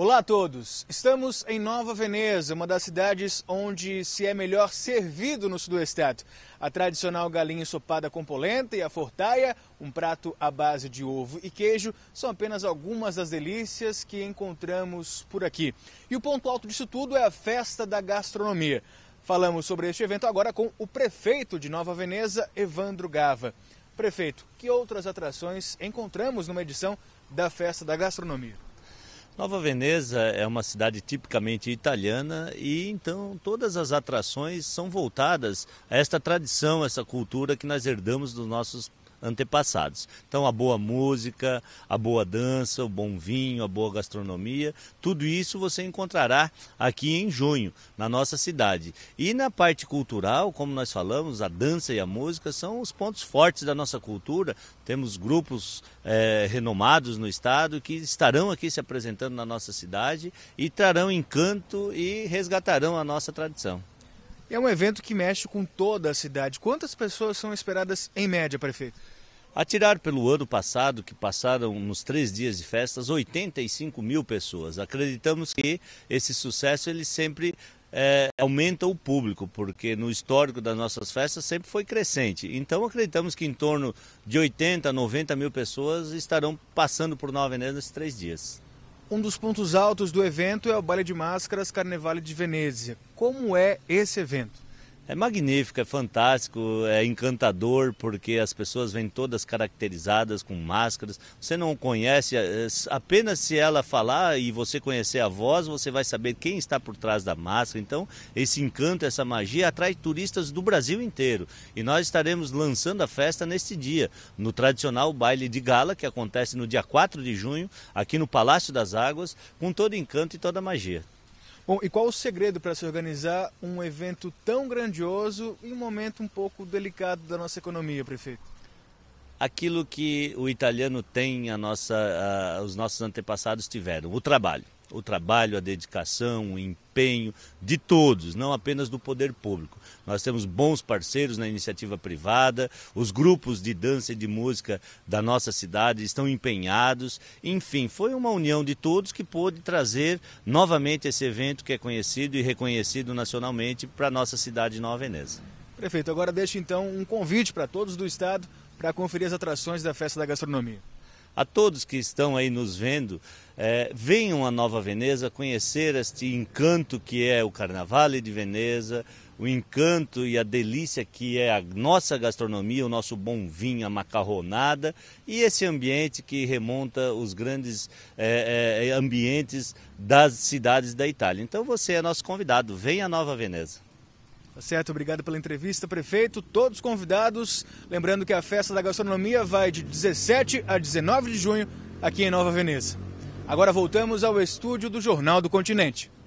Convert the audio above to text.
Olá a todos! Estamos em Nova Veneza, uma das cidades onde se é melhor servido no sul do estado. A tradicional galinha ensopada com polenta e a fortaia, um prato à base de ovo e queijo, são apenas algumas das delícias que encontramos por aqui. E o ponto alto disso tudo é a festa da gastronomia. Falamos sobre este evento agora com o prefeito de Nova Veneza, Evandro Gava. Prefeito, que outras atrações encontramos numa edição da Festa da Gastronomia? Nova Veneza é uma cidade tipicamente italiana e então todas as atrações são voltadas a esta tradição, essa cultura que nós herdamos dos nossos antepassados. Então, a boa música, a boa dança, o bom vinho, a boa gastronomia, tudo isso você encontrará aqui em junho, na nossa cidade. E na parte cultural, como nós falamos, a dança e a música são os pontos fortes da nossa cultura. Temos grupos é, renomados no estado que estarão aqui se apresentando na nossa cidade e trarão encanto e resgatarão a nossa tradição. E é um evento que mexe com toda a cidade. Quantas pessoas são esperadas em média, prefeito? A tirar pelo ano passado, que passaram nos três dias de festas, 85 mil pessoas. Acreditamos que esse sucesso ele sempre é, aumenta o público, porque no histórico das nossas festas sempre foi crescente. Então acreditamos que em torno de 80, 90 mil pessoas estarão passando por Nova Veneza nesses três dias. Um dos pontos altos do evento é o baile de máscaras Carnevale de Venezia. Como é esse evento? é magnífico, é fantástico, é encantador, porque as pessoas vêm todas caracterizadas com máscaras. Você não conhece, eh, apenas se ela falar e você conhecer a voz, você vai saber quem está por trás da máscara. Então, esse encanto, essa magia atrai turistas do Brasil inteiro. E nós estaremos lançando a festa neste dia, no tradicional baile de gala, que acontece no dia 4 de junho, aqui no Palácio das Águas, com todo encanto e toda magia. Bom, e qual o segredo para se organizar um evento tão grandioso em um momento um pouco delicado da nossa economia, prefeito? Aquilo que o italiano tem, a nossa, a, os nossos antepassados tiveram, o trabalho o trabalho, a dedicação, o empenho de todos, não apenas do poder público. Nós temos bons parceiros na iniciativa privada, os grupos de dança e de música da nossa cidade estão empenhados. Enfim, foi uma união de todos que pôde trazer novamente esse evento que é conhecido e reconhecido nacionalmente para a nossa cidade Nova Veneza. Prefeito, agora deixo então um convite para todos do estado para conferir as atrações da Festa da Gastronomia a todos que estão aí nos vendo, é, venham a Nova Veneza conhecer este encanto que é o Carnaval de Veneza, o encanto e a delícia que é a nossa gastronomia, o nosso bom vinho, a macarronada e esse ambiente que remonta os grandes é, é, ambientes das cidades da Itália. Então você é nosso convidado, venha a Nova Veneza. Tá certo, obrigado pela entrevista, prefeito. Todos convidados. Lembrando que a festa da gastronomia vai de 17 a 19 de junho aqui em Nova Veneza. Agora voltamos ao estúdio do Jornal do Continente.